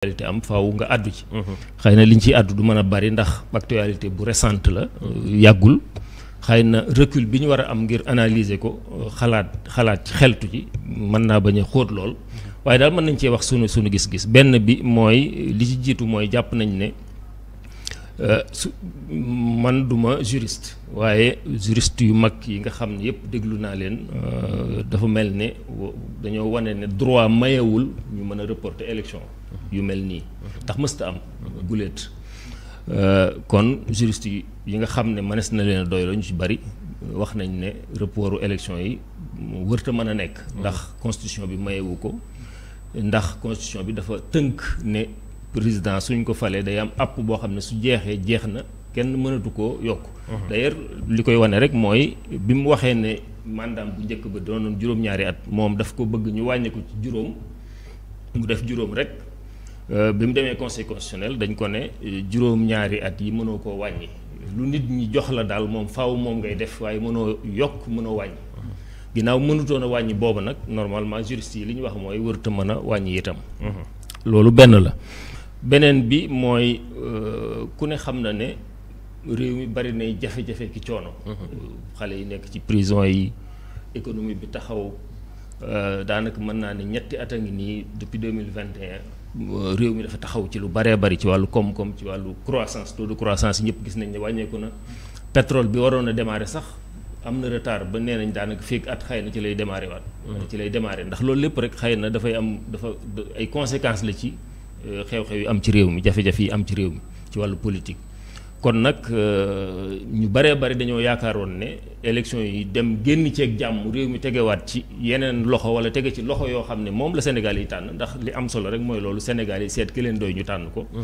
actualité am faaw nga àddu ci mhm. xëy na liñ ciy àddu du mën a bari ndax actualité bu récente la yàggul xëy na recul bi ñu war a am ngir analyser ko xalaat xalaat ci xeltu ci mën naa bañ xóot lool waaye daal mën nañ cee wax sunu sunu gis-gis benn bi mooy li ci jiitu mooy jàpp nañ ne Euh, su man duma juriste waaye juriste yu mag yi nga xam ne yëpp déglu naa leen euh, dafa mel ne dañoo wane ne droit mayewul ñu mën a reporter élection yu mel nii ndax mësta am guléet euh, kon juriste yi nga xam ne mënees na leen a doy la ñu ci bari wax nañ ne reportu élection yi wërta mën a nekk ndax constitution bi mayewu ko ndax constitution bi dafa tënk ne président suñ ko falee day am app boo xam ne su jeexee jeex na kenn mënatu koo yokk. Mhm. d'ailleurs li koy wane rek mooy bi mu waxee ne mandaam bu njëkk ba doon juróom-ñaari at moom daf ko bëgg ñu wàññi ko ci juróom mu def juróom rek euh, bi mu demee conseil constitutionnel dañ ko ne euh, juróom-ñaari at yi mënoo koo wàññi lu nit ñi jox la daal moom faw moom ngay def waaye mënoo yokk mënoo wàññi. Mhm. ginnaaw mënutoon a wàññi boobu nag normalement juriste yi li ñu wax mooy wërta mën a wàññi itam. Mhm. beneen bi mooy euh, ku ne xam na ne réew mi bari nay jafe-jafe ki coono. Mm-hmm. xale yi nekk ci prison yi économie bi taxaw euh, daanaka mën naa ne ñetti at a ngi nii depuis deux mille vingt et euh, réew mi dafa taxaw ci lu baree bari ci wàllu koom-koom ci wàllu croissance taux de croissance ñëpp gis nañ ne wàññeeku na pétrole bi waroon a démarrer sax am na retard ba nee nañ daanaka fekk at xëy na ci lay démarrer waat. Mm-hmm. ci lay démarrer ndax loolu lépp rek xëy na dafay am dafa ay conséquences la ci. xew-xew yi am ci réew mi jafe-jafe yi am ci réew mi ci wàllu politique. kon nag euh, ñu baree bari dañoo yaakaaroon ne élection yi dem génn ceeg jàmm réew mi tegewaat ci yeneen loxo wala tege ci loxo yoo xam ne moom la Sénégal yi tànn ndax li am solo rek mooy loolu Sénégal yi seet ki leen doy ñu tànn ko. Mmh.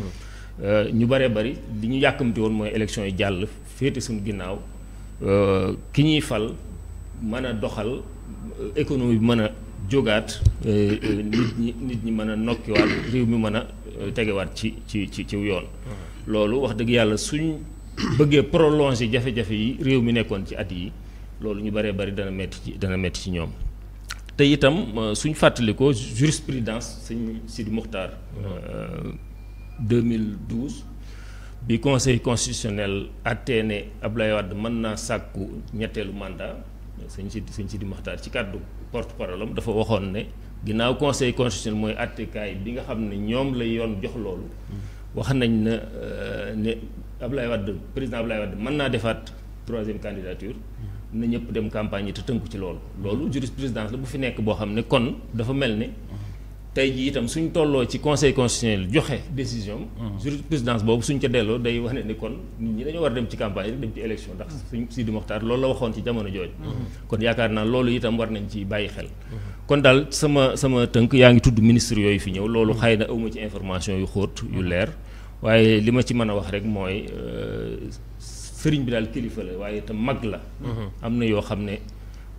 Euh, ñu baree bari li ñu yàkkamti woon mooy élection yi jàll féete suñu ginnaaw euh, ki ñuy fal mën a doxal économie bi mën a. jógaat eh, eh, nit ñi nit ñi mën a nokkiwaat réew mi mën a eh, tegewaat ci ci ci ciw yoon loolu wax dëgg yàlla suñ bëggee prolonger jafe-jafe yi réew mi nekkoon ci at yi loolu ñu bëree bëri dana metti ci dana metti ñoom te itam suñ fàttalikoo jurisprudence sëñ Sidi Muxtaar 2012 euh, bi conseil constitutionnel àttee ne Ablaye Wade mën naa sàkku ñetteelu mandat sëñ Sidi sëñ Sidi Muxtaar ci kàddu porte parole am dafa waxoon ne ginnaaw conseil constitutionnel mooy attekaay bi nga xam ne ñoom la yoon jox loolu. wax nañ na euh, ne Ablaye Wade président Ablaye Wade mën naa defaat troisième candidature. na ñëpp dem campagne yi te tënku ci loolu. loolu jurisprudence la bu fi nekk boo xam ne kon dafa mel ne. tey jii itam suñ tolloo ci conseil constitutionnel joxe décision jurisprudence boobu suñ ca delloo day wax ne ni kon nit ñi dañoo war dem ci campagne dem ci élection ndax suñ Sidi Mokhtar loolu la waxoon ci jamono jooju. kon yaakaar naa loolu itam war nañ ci bàyyi xel. kon daal sama sama tënk yaa ngi tudd ministre yooyu fi ñëw loolu xëy na awma ci information yu xóot yu leer waaye li ma ci mën a wax rek mooy euh, sëriñ bi daal kilifa la waaye itam mag la. na yoo xam ne.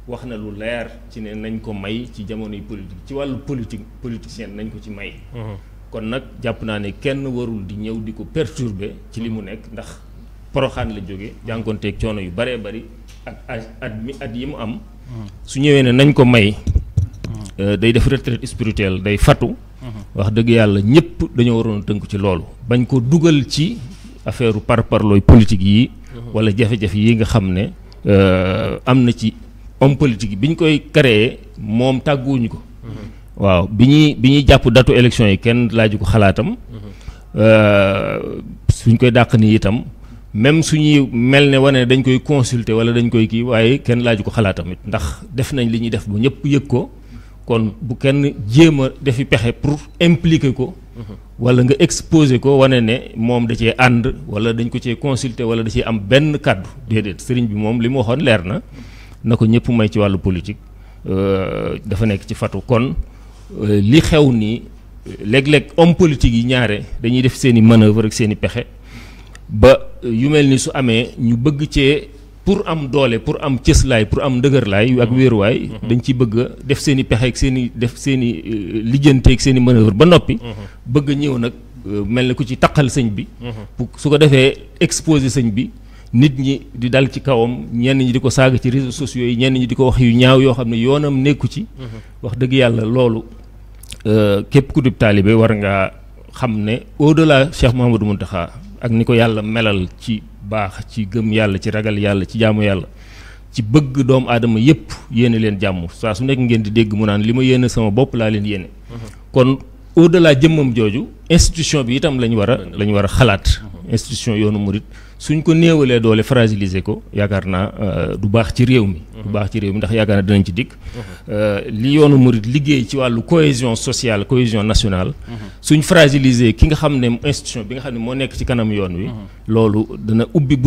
wax na lu leer ci ne nañ ko may ci jamonoy politique ci wàllu politique politicien nañ ko ci may. Mhm. kon nag jàpp naa ne kenn warul di ñëw di ko perturber ci li mu nekk ndax poroxaan la jóge jànkoonteeg coono yu baree bari ak at mi at yi mu am. Mhm. su ñëwee ne nañ ko may. Mhm. Euh, day def retraite spirituelle day fatu. wax dëgg yàlla ñëpp dañoo waroon a tënk ci loolu. bañ ko dugal ci affaire par parlooy politique yi. walla jafe-jafe yi nga xam ne euh, am na ci. om politique bi ñu koy créer moom tàgguwuñu ko. waaw bi ñuy bi ñuy jàpp datu élection yi kenn laaju ko xalaatam. Euh, suñ koy dàq nii itam même suñuy mel ne wane dañ koy consulter wala dañ koy kii waaye kenn laaju ko xalaatam it ndax def nañ li ñuy def ba ñëpp yëg ko kon bu kenn jéem a defi pexe pour impliquer ko. wala nga exposé ko wane ne moom da cee ànd wala dañ ko cee consulter wala da cee am benn kàddu déedéet sëriñ bi moom li mu waxoon leer na. na ko ñëpp may ci wàllu politique euh, dafa nekk ci fatu kon euh, li xew nii léeg-léeg homme politique yi ñaare dañuy def seen i manœuvre ak seeni pexe ba euh, yu mel ni su amee ñu bëgg cee pour am doole pour am cëslaay pour am ndëgërlaay ak mhm. wéeruwaay mhm. dañ ciy bëgg a def seen i pexe ak seen i def seeni i lijjante ak seen i ba noppi mhm. bëgg ñëw nag mel na ku ci taqal sëñ bi su ko defee exposer sëñ bi nit ñi di dal ci kawam ñenn ñi di ko saaga ci réseaux sociaux yi ñenn ñi di ko wax yu ñaaw yoo xam ne yoonam nekku ci. Mm-hmm. wax dëgg yàlla loolu euh, képp ku dib taalibe war ngaa xam ne au delà Cheikh Mouhamadou Mountakha ak ni ko yàlla melal ci baax ci gëm yàlla ci ragal yàlla ci jaamu yàlla. ci bëgg doom aadama yëpp yéene leen jàmm saa su nekk ngeen di dégg mu naan li ma yéene sama bopp laa leen yéene. Mm-hmm. kon au delà jëmmam jooju institution bi itam lañ war a lañ war a xalaat. Mm-hmm. yoonu murit suñ ko néewalee doole fragiliser ko yaakaar naa euh, du baax ci réew mi. Mhm. du baax ci réew ndax cohésion sociale cohésion nationale. Mhm. suñ fragiliser ki nga ne institution bi nga xam ne moo ci kanam yoon wi. Mhm. dana ubbi